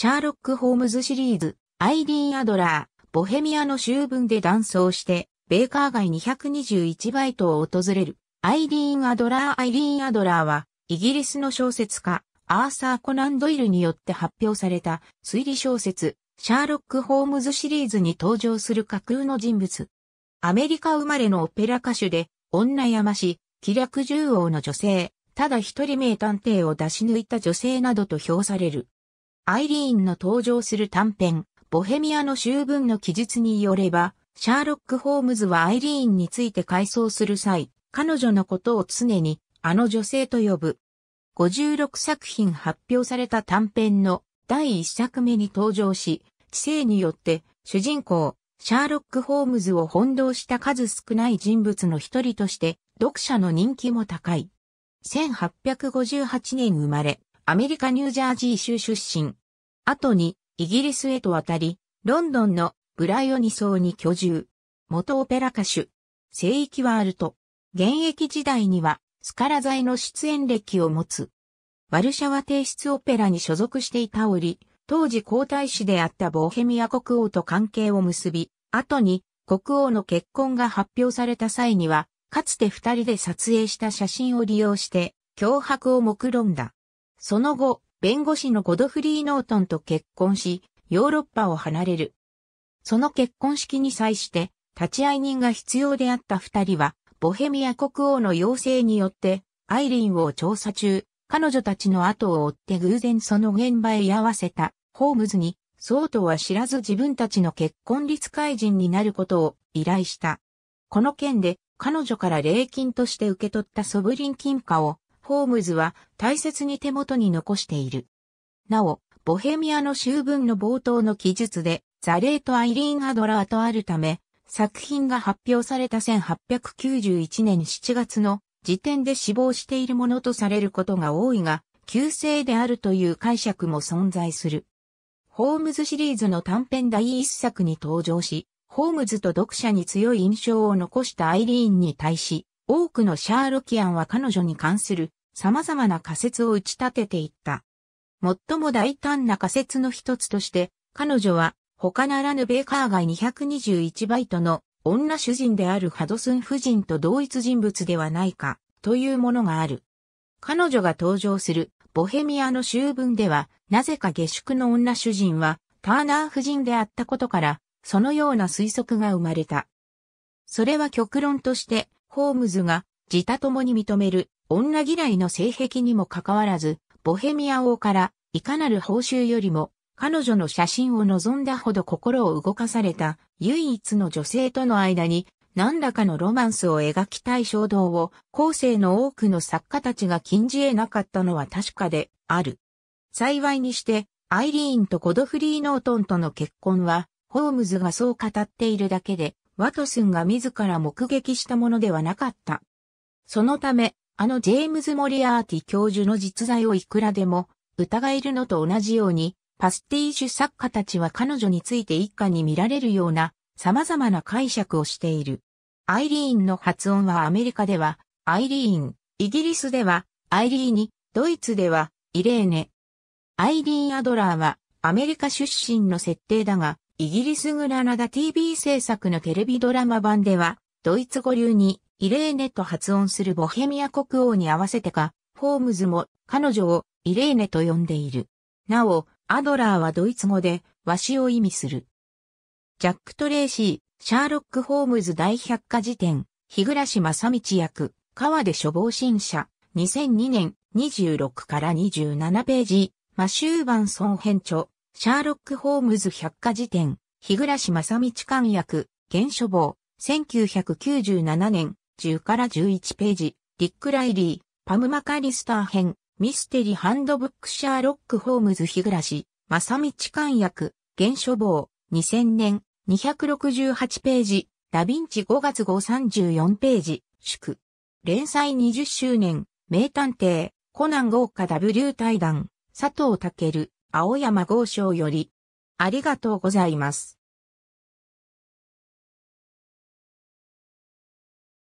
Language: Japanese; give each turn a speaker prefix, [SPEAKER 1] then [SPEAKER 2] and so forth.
[SPEAKER 1] シャーロック・ホームズシリーズ、アイリーン・アドラー、ボヘミアの終分で断層して、ベーカー街221バイトを訪れる、アイリーン・アドラー・アイリーン・アドラーは、イギリスの小説家、アーサー・コナン・ドイルによって発表された推理小説、シャーロック・ホームズシリーズに登場する架空の人物。アメリカ生まれのオペラ歌手で、女山氏、気略獣王の女性、ただ一人名探偵を出し抜いた女性などと評される。アイリーンの登場する短編、ボヘミアの終文の記述によれば、シャーロック・ホームズはアイリーンについて回想する際、彼女のことを常に、あの女性と呼ぶ。56作品発表された短編の第1作目に登場し、知性によって主人公、シャーロック・ホームズを翻弄した数少ない人物の一人として、読者の人気も高い。1858年生まれ、アメリカニュージャージー州出身。後に、イギリスへと渡り、ロンドンのブライオニ層に居住。元オペラ歌手。聖域はあると。現役時代には、スカラ材の出演歴を持つ。ワルシャワ提出オペラに所属していた折、当時皇太子であったボーヘミア国王と関係を結び、後に国王の結婚が発表された際には、かつて二人で撮影した写真を利用して、脅迫を目論んだ。その後、弁護士のゴドフリー・ノートンと結婚し、ヨーロッパを離れる。その結婚式に際して、立会人が必要であった二人は、ボヘミア国王の要請によって、アイリンを調査中、彼女たちの後を追って偶然その現場へ居合わせた、ホームズに、そうとは知らず自分たちの結婚率改人になることを依頼した。この件で、彼女から礼金として受け取ったソブリン金貨を、ホームズは大切に手元に残している。なお、ボヘミアの修文の冒頭の記述で、ザレート・アイリーン・アドラーとあるため、作品が発表された1891年7月の時点で死亡しているものとされることが多いが、旧姓であるという解釈も存在する。ホームズシリーズの短編第一作に登場し、ホームズと読者に強い印象を残したアイリーンに対し、多くのシャーロキアンは彼女に関する様々な仮説を打ち立てていった。最も大胆な仮説の一つとして、彼女は他ならぬベーカー街221バイトの女主人であるハドスン夫人と同一人物ではないかというものがある。彼女が登場するボヘミアの修文では、なぜか下宿の女主人はターナー夫人であったことから、そのような推測が生まれた。それは極論として、ホームズが自他共に認める女嫌いの性癖にもかかわらず、ボヘミア王からいかなる報酬よりも彼女の写真を望んだほど心を動かされた唯一の女性との間に何らかのロマンスを描きたい衝動を後世の多くの作家たちが禁じ得なかったのは確かである。幸いにして、アイリーンとゴドフリー・ノートンとの結婚は、ホームズがそう語っているだけで、ワトスンが自ら目撃したものではなかった。そのため、あのジェームズ・モリアーティ教授の実在をいくらでも疑えるのと同じように、パスティーシュ作家たちは彼女について一家に見られるような様々な解釈をしている。アイリーンの発音はアメリカではアイリーン、イギリスではアイリーニ、ドイツではイレーネ。アイリーン・アドラーはアメリカ出身の設定だが、イギリスグラナダ TV 制作のテレビドラマ版では、ドイツ語流にイレーネと発音するボヘミア国王に合わせてか、ホームズも彼女をイレーネと呼んでいる。なお、アドラーはドイツ語で、わしを意味する。ジャック・トレーシー、シャーロック・ホームズ大百科事典、日暮正道役、川で処方新社、2002年26から27ページ、マシューバンソン編著、シャーロック・ホームズ百科事典、日暮正道官役、現処方、1997年10から11ページ、ディック・ライリー、パム・マカリスター編、ミステリー・ハンドブックシャーロック・ホームズ・日暮らし、正道官役、原書房、2000年、268ページ、ダヴィンチ5月号34ページ、祝。連載20周年、名探偵、コナン豪華 W 対談、佐藤健、青山豪将より、ありがとうございます。